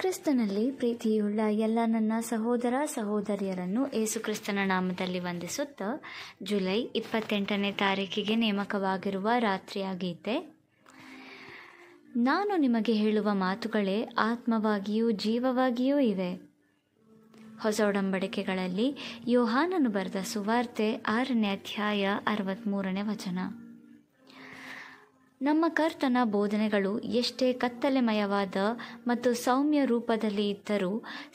ಕ್ರಿಸ್ತನಲ್ಲಿ ಪ್ರೀತಿಯುಳ್ಳ ಎಲ್ಲ ನನ್ನ ಸಹೋದರ ಸಹೋದರಿಯರನ್ನು ಕ್ರಿಸ್ತನ ನಾಮದಲ್ಲಿ ವಂದಿಸುತ್ತಾ ಜುಲೈ ಇಪ್ಪತ್ತೆಂಟನೇ ತಾರೀಕಿಗೆ ನೇಮಕವಾಗಿರುವ ರಾತ್ರಿಯಾಗಿದ್ದೆ ನಾನು ನಿಮಗೆ ಹೇಳುವ ಮಾತುಗಳೇ ಆತ್ಮವಾಗಿಯೂ ಜೀವವಾಗಿಯೂ ಇವೆ ಹೊಸ ಒಡಂಬಡಿಕೆಗಳಲ್ಲಿ ಯೋಹಾನನು ಬರೆದ ಸುವಾರ್ತೆ ಆರನೇ ಅಧ್ಯಾಯ ಅರವತ್ತ್ಮೂರನೇ ವಚನ ನಮ್ಮ ಕರ್ತನ ಬೋಧನೆಗಳು ಎಷ್ಟೇ ಕತ್ತಲೆಮಯವಾದ ಮತ್ತು ಸೌಮ್ಯ ರೂಪದಲ್ಲಿ ಇದ್ದರೂ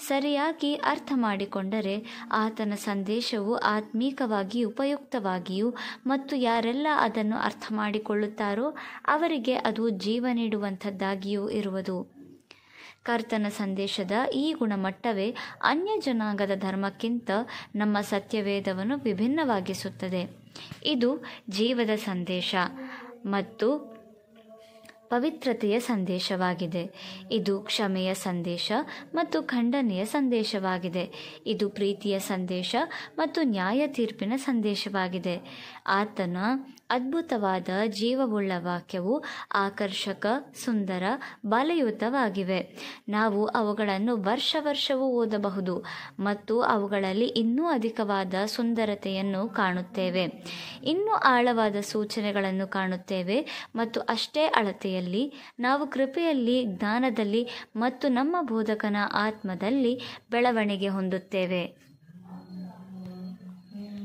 ಸರಿಯಾಗಿ ಅರ್ಥ ಮಾಡಿಕೊಂಡರೆ ಆತನ ಸಂದೇಶವು ಆತ್ಮೀಕವಾಗಿ ಉಪಯುಕ್ತವಾಗಿಯೂ ಮತ್ತು ಯಾರೆಲ್ಲ ಅದನ್ನು ಅರ್ಥ ಮಾಡಿಕೊಳ್ಳುತ್ತಾರೋ ಅವರಿಗೆ ಅದು ಜೀವ ನೀಡುವಂಥದ್ದಾಗಿಯೂ ಇರುವುದು ಕರ್ತನ ಸಂದೇಶದ ಈ ಗುಣಮಟ್ಟವೇ ಅನ್ಯ ಜನಾಂಗದ ಧರ್ಮಕ್ಕಿಂತ ನಮ್ಮ ಸತ್ಯವೇದವನ್ನು ವಿಭಿನ್ನವಾಗಿಸುತ್ತದೆ ಇದು ಜೀವದ ಸಂದೇಶ ಮತ್ತು ಪವಿತ್ರತೆಯ ಸಂದೇಶವಾಗಿದೆ ಇದು ಕ್ಷಮೆಯ ಸಂದೇಶ ಮತ್ತು ಖಂಡನೆಯ ಸಂದೇಶವಾಗಿದೆ ಇದು ಪ್ರೀತಿಯ ಸಂದೇಶ ಮತ್ತು ನ್ಯಾಯ ತೀರ್ಪಿನ ಸಂದೇಶವಾಗಿದೆ ಆತನ ಅದ್ಭುತವಾದ ಜೀವವುಳ್ಳ ವಾಕ್ಯವು ಆಕರ್ಷಕ ಸುಂದರ ಬಲಯುತವಾಗಿವೆ ನಾವು ಅವುಗಳನ್ನು ವರ್ಷ ವರ್ಷವೂ ಓದಬಹುದು ಮತ್ತು ಅವುಗಳಲ್ಲಿ ಇನ್ನೂ ಅಧಿಕವಾದ ಸುಂದರತೆಯನ್ನು ಕಾಣುತ್ತೇವೆ ಇನ್ನೂ ಆಳವಾದ ಸೂಚನೆಗಳನ್ನು ಕಾಣುತ್ತೇವೆ ಮತ್ತು ಅಷ್ಟೇ ಅಳತೆಯ ಕೃಪೆಯಲ್ಲಿ ನಾವು ಕೃಪೆಯಲ್ಲಿ ಜ್ಞಾನದಲ್ಲಿ ಮತ್ತು ನಮ್ಮ ಬೋಧಕನ ಆತ್ಮದಲ್ಲಿ ಬೆಳವಣಿಗೆ ಹೊಂದುತ್ತೇವೆ